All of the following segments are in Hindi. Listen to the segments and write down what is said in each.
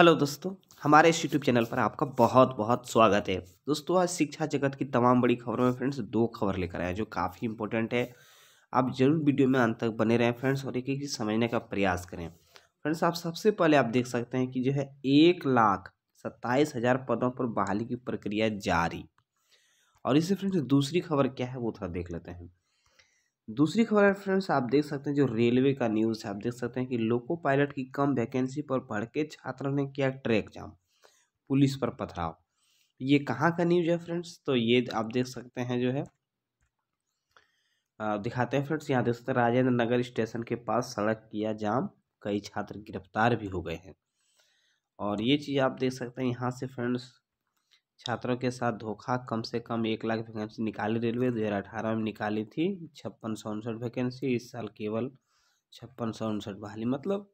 हेलो दोस्तों हमारे इस यूट्यूब चैनल पर आपका बहुत बहुत स्वागत है दोस्तों आज शिक्षा जगत की तमाम बड़ी खबरों में फ्रेंड्स दो खबर लेकर आए जो काफ़ी इंपॉर्टेंट है आप जरूर वीडियो में अंत तक बने रहें फ्रेंड्स और एक एक चीज़ समझने का प्रयास करें फ्रेंड्स आप सबसे पहले आप देख सकते हैं कि जो है एक लाख सत्ताईस हज़ार पदों पर बहाली की प्रक्रिया जारी और इससे फ्रेंड्स दूसरी खबर क्या है वो थोड़ा देख लेते हैं दूसरी खबर है फ्रेंड्स आप देख सकते हैं जो रेलवे का न्यूज़ है आप देख सकते हैं कि लोको पायलट की कम वैकेंसी पर के छात्रों ने किया ट्रैक जाम पुलिस पर पथराव ये कहाँ का न्यूज़ है फ्रेंड्स तो ये आप देख सकते हैं जो है आ, दिखाते हैं फ्रेंड्स यहाँ देख सकते हैं राजेंद्र नगर स्टेशन के पास सड़क किया जाम कई छात्र गिरफ्तार भी हो गए हैं और ये चीज़ आप देख सकते हैं यहाँ से फ्रेंड्स छात्रों के साथ धोखा कम से कम एक लाख वैकेंसी निकाली रेलवे दो हज़ार अठारह में निकाली थी छप्पन सौ उनसठ वैकेंसी इस साल केवल छप्पन सौ उनसठ बहाली मतलब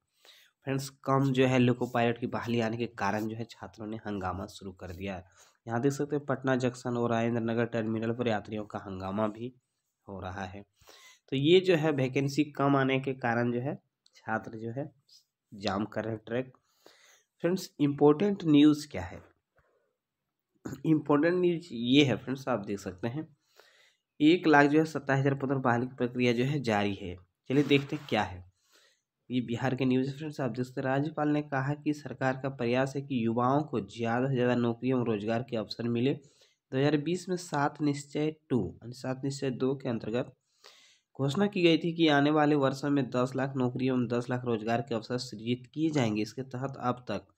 फ्रेंड्स कम जो है लोको पायलट की बहाली आने के कारण जो है छात्रों ने हंगामा शुरू कर दिया है यहाँ देख सकते हैं पटना जंक्शन और राजेंद्र नगर टर्मिनल पर यात्रियों का हंगामा भी हो रहा है तो ये जो है वैकेंसी कम आने के कारण जो है छात्र जो है जाम कर रहे हैं ट्रैक फ्रेंड्स इम्पोर्टेंट न्यूज़ क्या है इम्पोर्टेंट न्यूज ये है फ्रेंड्स आप देख सकते हैं एक लाख जो है सत्ताईस हज़ार पद बहाली की प्रक्रिया जो है जारी है चलिए देखते हैं क्या है ये बिहार के न्यूज़ फ्रेंड्स आप देख सकते हैं राज्यपाल ने कहा कि सरकार का प्रयास है कि युवाओं को ज़्यादा से ज़्यादा नौकरी एवं रोजगार के अवसर मिले दो में सात निश्चय टू सात निश्चय दो के अंतर्गत घोषणा की गई थी कि आने वाले वर्षों में दस लाख नौकरी एवं दस लाख रोजगार के अवसर सृजित किए जाएंगे इसके तहत अब तक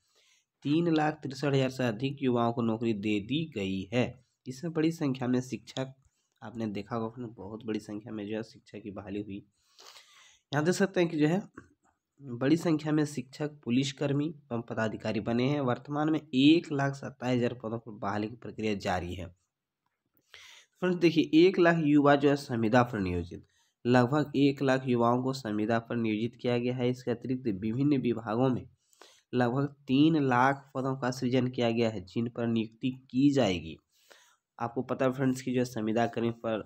तीन लाख तिरसठ हज़ार से अधिक युवाओं को नौकरी दे दी गई है इसमें बड़ी संख्या में शिक्षक आपने देखा होगा फ्रेंड बहुत बड़ी संख्या में जो है शिक्षा की बहाली हुई यहाँ देख सकते हैं कि जो है बड़ी संख्या में शिक्षक पुलिसकर्मी एवं पदाधिकारी बने हैं वर्तमान में एक लाख सत्ताईस हज़ार पदों पर बहाली की प्रक्रिया जारी है फ्रेंड्स देखिए एक लाख युवा जो है संविदा पर नियोजित लगभग एक लाख युवाओं को संविदा पर नियोजित किया गया है इसके अतिरिक्त विभिन्न विभागों में लगभग तीन लाख पदों का सृजन किया गया है जिन पर नियुक्ति की जाएगी आपको पता है फ्रेंड्स की जो है संविदा कर्मी पर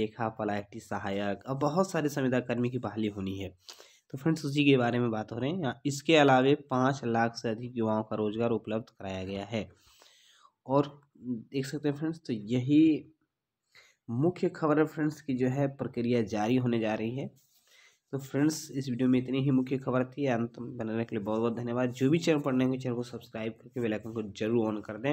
लेखा पलायती सहायक और बहुत सारे संविदा कर्मी की बहाली होनी है तो फ्रेंड्स उसी के बारे में बात हो रहे हैं इसके अलावे पाँच लाख से अधिक युवाओं का रोजगार उपलब्ध कराया गया है और देख सकते हैं फ्रेंड्स तो यही मुख्य खबर है फ्रेंड्स की जो है प्रक्रिया जारी होने जा रही है तो फ्रेंड्स इस वीडियो में इतनी ही मुख्य खबर थी अंत बनाने के लिए बहुत बहुत धन्यवाद जो भी चैनल पढ़ने चैनल को सब्सक्राइब करके बेलाइकन को जरूर ऑन कर दें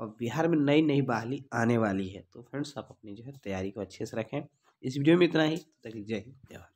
और बिहार में नई नई बहाली आने वाली है तो फ्रेंड्स आप अपनी जो है तैयारी को अच्छे से रखें इस वीडियो में इतना ही तो तक जय हिंद जय भारत